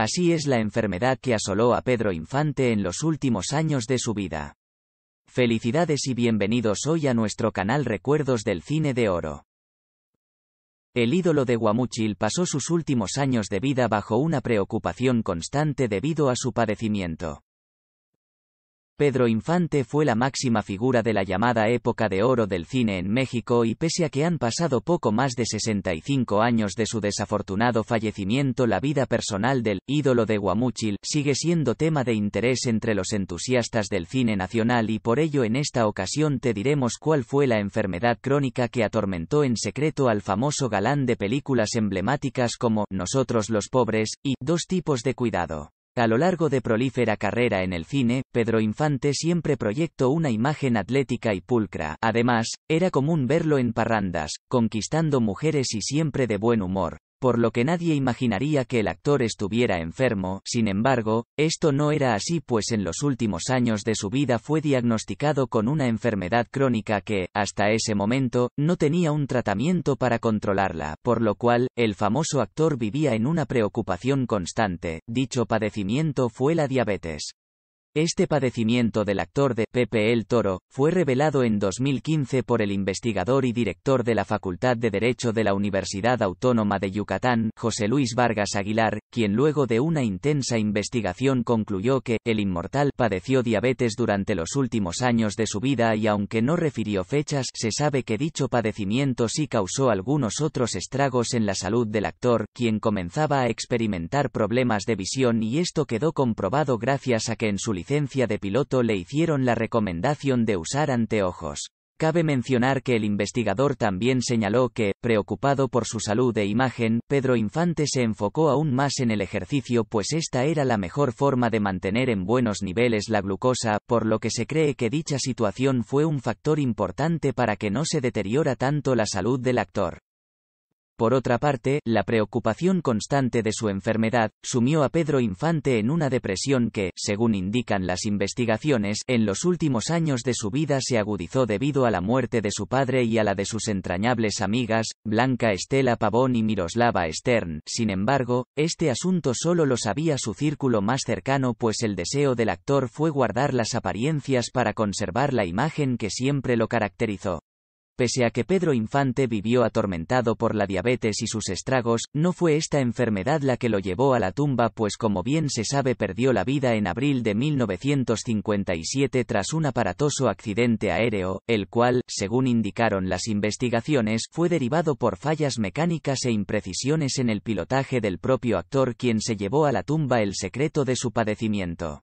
Así es la enfermedad que asoló a Pedro Infante en los últimos años de su vida. Felicidades y bienvenidos hoy a nuestro canal Recuerdos del Cine de Oro. El ídolo de Guamuchil pasó sus últimos años de vida bajo una preocupación constante debido a su padecimiento. Pedro Infante fue la máxima figura de la llamada época de oro del cine en México y pese a que han pasado poco más de 65 años de su desafortunado fallecimiento, la vida personal del ídolo de Guamúchil sigue siendo tema de interés entre los entusiastas del cine nacional y por ello en esta ocasión te diremos cuál fue la enfermedad crónica que atormentó en secreto al famoso galán de películas emblemáticas como Nosotros los pobres y Dos tipos de cuidado. A lo largo de prolífera carrera en el cine, Pedro Infante siempre proyectó una imagen atlética y pulcra. Además, era común verlo en parrandas, conquistando mujeres y siempre de buen humor por lo que nadie imaginaría que el actor estuviera enfermo, sin embargo, esto no era así pues en los últimos años de su vida fue diagnosticado con una enfermedad crónica que, hasta ese momento, no tenía un tratamiento para controlarla, por lo cual, el famoso actor vivía en una preocupación constante, dicho padecimiento fue la diabetes. Este padecimiento del actor de Pepe el Toro fue revelado en 2015 por el investigador y director de la Facultad de Derecho de la Universidad Autónoma de Yucatán, José Luis Vargas Aguilar, quien luego de una intensa investigación concluyó que el inmortal padeció diabetes durante los últimos años de su vida y aunque no refirió fechas, se sabe que dicho padecimiento sí causó algunos otros estragos en la salud del actor, quien comenzaba a experimentar problemas de visión y esto quedó comprobado gracias a que en su licencia de piloto le hicieron la recomendación de usar anteojos. Cabe mencionar que el investigador también señaló que, preocupado por su salud e imagen, Pedro Infante se enfocó aún más en el ejercicio pues esta era la mejor forma de mantener en buenos niveles la glucosa, por lo que se cree que dicha situación fue un factor importante para que no se deteriora tanto la salud del actor. Por otra parte, la preocupación constante de su enfermedad, sumió a Pedro Infante en una depresión que, según indican las investigaciones, en los últimos años de su vida se agudizó debido a la muerte de su padre y a la de sus entrañables amigas, Blanca Estela Pavón y Miroslava Stern. Sin embargo, este asunto solo lo sabía su círculo más cercano pues el deseo del actor fue guardar las apariencias para conservar la imagen que siempre lo caracterizó. Pese a que Pedro Infante vivió atormentado por la diabetes y sus estragos, no fue esta enfermedad la que lo llevó a la tumba pues como bien se sabe perdió la vida en abril de 1957 tras un aparatoso accidente aéreo, el cual, según indicaron las investigaciones, fue derivado por fallas mecánicas e imprecisiones en el pilotaje del propio actor quien se llevó a la tumba el secreto de su padecimiento.